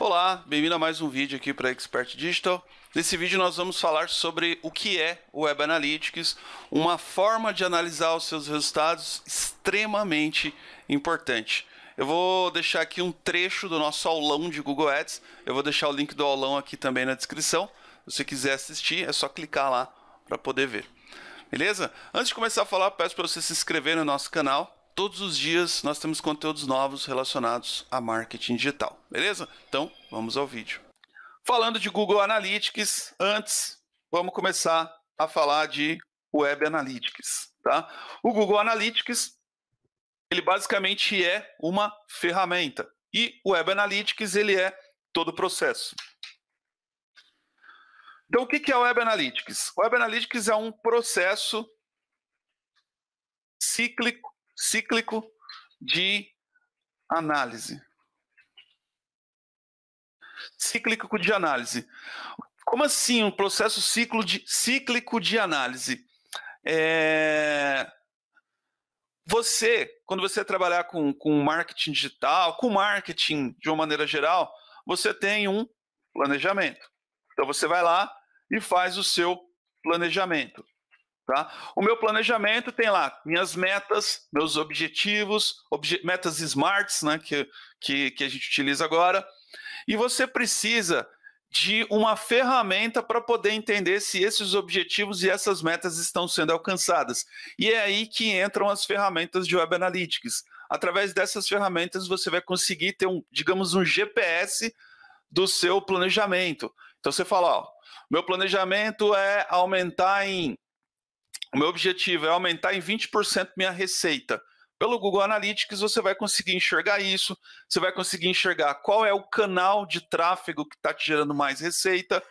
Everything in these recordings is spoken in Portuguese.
Olá, bem-vindo a mais um vídeo aqui para Expert Digital. Nesse vídeo nós vamos falar sobre o que é o Web Analytics, uma forma de analisar os seus resultados extremamente importante. Eu vou deixar aqui um trecho do nosso aulão de Google Ads. Eu vou deixar o link do aulão aqui também na descrição. Se você quiser assistir, é só clicar lá para poder ver. Beleza? Antes de começar a falar, peço para você se inscrever no nosso canal todos os dias nós temos conteúdos novos relacionados a marketing digital, beleza? Então, vamos ao vídeo. Falando de Google Analytics, antes vamos começar a falar de Web Analytics, tá? O Google Analytics, ele basicamente é uma ferramenta e o Web Analytics, ele é todo o processo. Então, o que é o Web Analytics? O Web Analytics é um processo cíclico cíclico de análise. Cíclico de análise. Como assim um processo ciclo de, cíclico de análise? É... Você, quando você trabalhar com, com marketing digital, com marketing de uma maneira geral, você tem um planejamento. Então você vai lá e faz o seu planejamento. Tá? O meu planejamento tem lá minhas metas, meus objetivos, obje metas smarts, né, que, que, que a gente utiliza agora. E você precisa de uma ferramenta para poder entender se esses objetivos e essas metas estão sendo alcançadas. E é aí que entram as ferramentas de Web Analytics. Através dessas ferramentas você vai conseguir ter um, digamos, um GPS do seu planejamento. Então você fala, ó, meu planejamento é aumentar em o meu objetivo é aumentar em 20% minha receita. Pelo Google Analytics, você vai conseguir enxergar isso, você vai conseguir enxergar qual é o canal de tráfego que está te gerando mais receita,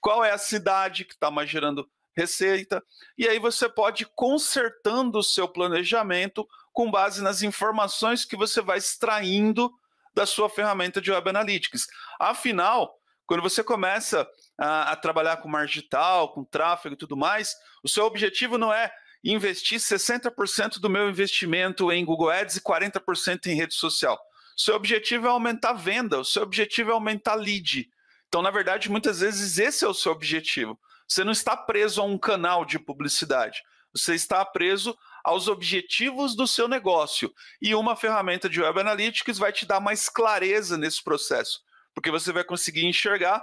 qual é a cidade que está mais gerando receita, e aí você pode ir consertando o seu planejamento com base nas informações que você vai extraindo da sua ferramenta de Web Analytics. Afinal, quando você começa a, a trabalhar com margem digital, com tráfego e tudo mais, o seu objetivo não é investir 60% do meu investimento em Google Ads e 40% em rede social. O seu objetivo é aumentar a venda, o seu objetivo é aumentar lead. Então, na verdade, muitas vezes esse é o seu objetivo. Você não está preso a um canal de publicidade. Você está preso aos objetivos do seu negócio. E uma ferramenta de Web Analytics vai te dar mais clareza nesse processo, porque você vai conseguir enxergar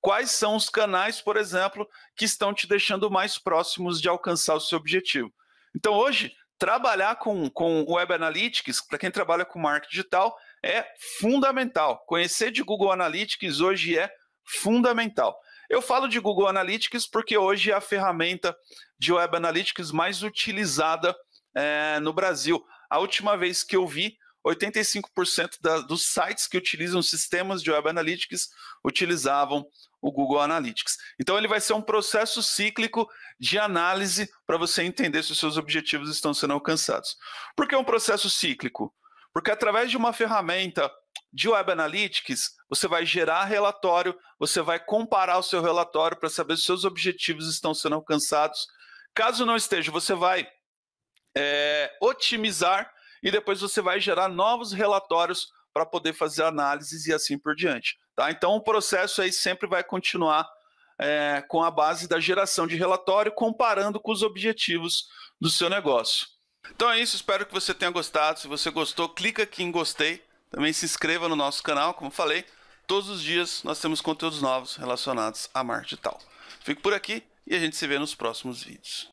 quais são os canais, por exemplo, que estão te deixando mais próximos de alcançar o seu objetivo. Então, hoje, trabalhar com, com Web Analytics, para quem trabalha com marketing digital, é fundamental. Conhecer de Google Analytics hoje é fundamental. Eu falo de Google Analytics porque hoje é a ferramenta de Web Analytics mais utilizada é, no Brasil. A última vez que eu vi, 85% da, dos sites que utilizam sistemas de Web Analytics utilizavam o Google Analytics. Então ele vai ser um processo cíclico de análise para você entender se os seus objetivos estão sendo alcançados. Por que é um processo cíclico? Porque através de uma ferramenta de Web Analytics, você vai gerar relatório, você vai comparar o seu relatório para saber se seus objetivos estão sendo alcançados. Caso não esteja, você vai é, otimizar e depois você vai gerar novos relatórios para poder fazer análises e assim por diante. Tá? Então, o processo aí sempre vai continuar é, com a base da geração de relatório, comparando com os objetivos do seu negócio. Então é isso, espero que você tenha gostado. Se você gostou, clica aqui em gostei. Também se inscreva no nosso canal, como falei. Todos os dias nós temos conteúdos novos relacionados à marketing digital. Fico por aqui e a gente se vê nos próximos vídeos.